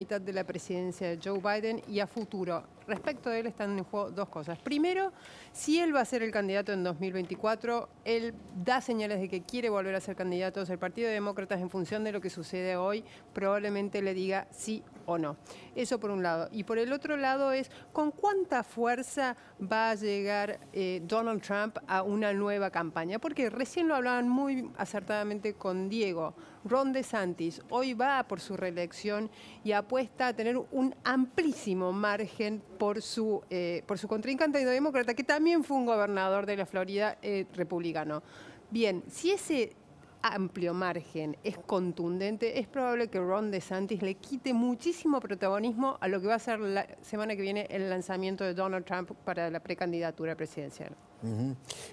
de la presidencia de Joe Biden y a futuro. Respecto de él están en juego dos cosas. Primero, si él va a ser el candidato en 2024, él da señales de que quiere volver a ser candidato. El Partido de Demócratas, en función de lo que sucede hoy, probablemente le diga sí o no. Eso por un lado. Y por el otro lado es con cuánta fuerza va a llegar eh, Donald Trump a una nueva campaña. Porque recién lo hablaban muy acertadamente con Diego. Ron DeSantis hoy va por su reelección y apuesta a tener un amplísimo margen por su, eh, por su contrincante demócrata, que también fue un gobernador de la Florida eh, republicano. Bien, si ese amplio margen, es contundente, es probable que Ron DeSantis le quite muchísimo protagonismo a lo que va a ser la semana que viene el lanzamiento de Donald Trump para la precandidatura presidencial.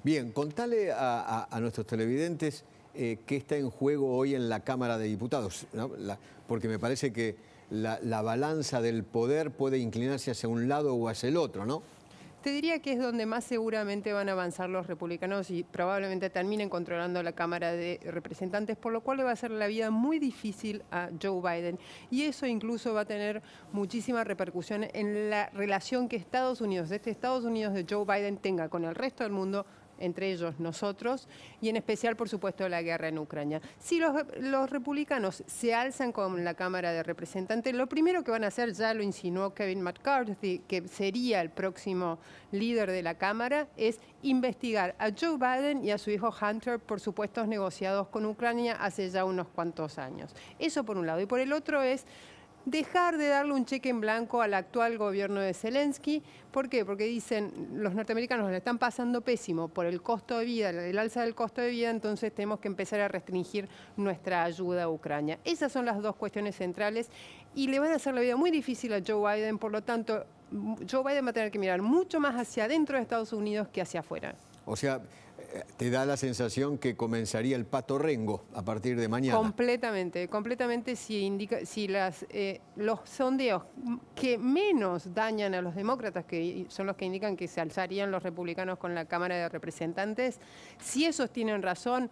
Bien, contale a, nuestros televidentes eh, qué está en juego hoy en la Cámara de Diputados, porque me parece que la, la balanza del poder puede inclinarse hacia un lado o hacia el otro, ¿no? Te diría que es donde más seguramente van a avanzar los republicanos y probablemente terminen controlando la Cámara de Representantes, por lo cual le va a hacer la vida muy difícil a Joe Biden. Y eso incluso va a tener muchísima repercusión en la relación que Estados Unidos, este Estados Unidos de Joe Biden, tenga con el resto del mundo entre ellos nosotros, y en especial, por supuesto, la guerra en Ucrania. Si los, republicanos se alzan con la Cámara de Representantes, lo primero que van a hacer, ya lo insinuó Kevin McCarthy, que sería el próximo líder de la Cámara, es investigar a Joe Biden y a su hijo Hunter por supuestos negociados con Ucrania hace ya unos cuantos años. Eso por un lado. Y por el otro es dejar de darle un cheque en blanco al actual gobierno de Zelensky. ¿Por qué? Porque dicen, los norteamericanos le están pasando pésimo por el costo de vida, el alza del costo de vida, entonces tenemos que empezar a restringir nuestra ayuda a Ucrania. Esas son las dos cuestiones centrales y le van a hacer la vida muy difícil a Joe Biden, por lo tanto, Joe Biden va a tener que mirar mucho más hacia adentro de Estados Unidos que hacia afuera. O sea, eh, te da la sensación que comenzaría el pato rengo a partir de mañana. Completamente, completamente si, indica, si las, eh, los sondeos que menos dañan a los demócratas, que son los que indican que se alzarían los republicanos con la Cámara de Representantes, si esos tienen razón,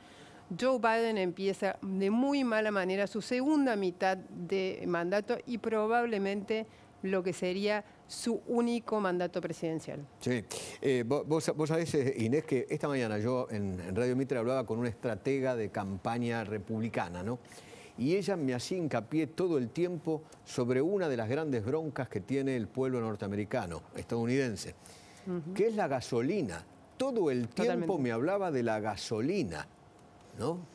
Joe Biden empieza de muy mala manera su segunda mitad de mandato y probablemente lo que sería su único mandato presidencial. Sí, eh, vos, vos, sabés, eh, Inés, que esta mañana yo en, Radio Mitre hablaba con una estratega de campaña republicana, ¿no? y ella me hacía hincapié todo el tiempo sobre una de las grandes broncas que tiene el pueblo norteamericano, estadounidense, que es la gasolina. Todo el tiempo me hablaba de la gasolina, ¿no?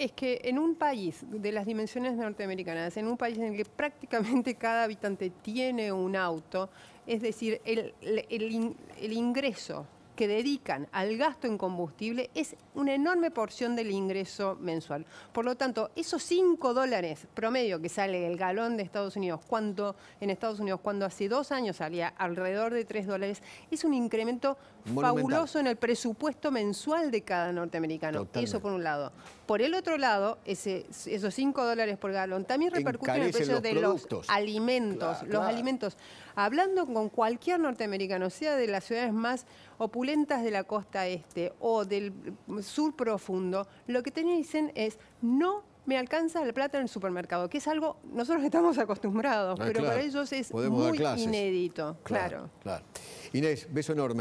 es que en un país de las dimensiones norteamericanas, en un país en el que prácticamente cada habitante tiene un auto, es decir, el, el, el ingreso que dedican al gasto en combustible es una enorme porción del ingreso mensual. Por lo tanto, esos 5 dólares promedio que sale el galón de Estados Unidos, cuando en Estados Unidos, cuando hace dos años salía alrededor de 3 dólares, es un incremento fabuloso en el presupuesto mensual de cada norteamericano. Eso por un lado. Por el otro lado, esos 5 dólares por galón también repercuten en el precio de los alimentos. los alimentos. Hablando con cualquier norteamericano, sea de las ciudades más opulentes, ventas de la costa este o del sur profundo, lo que te dicen es no me alcanza la plata en el supermercado, que es algo, nosotros estamos acostumbrados, ah, pero para ellos es muy inédito. claro. Inés, beso enorme.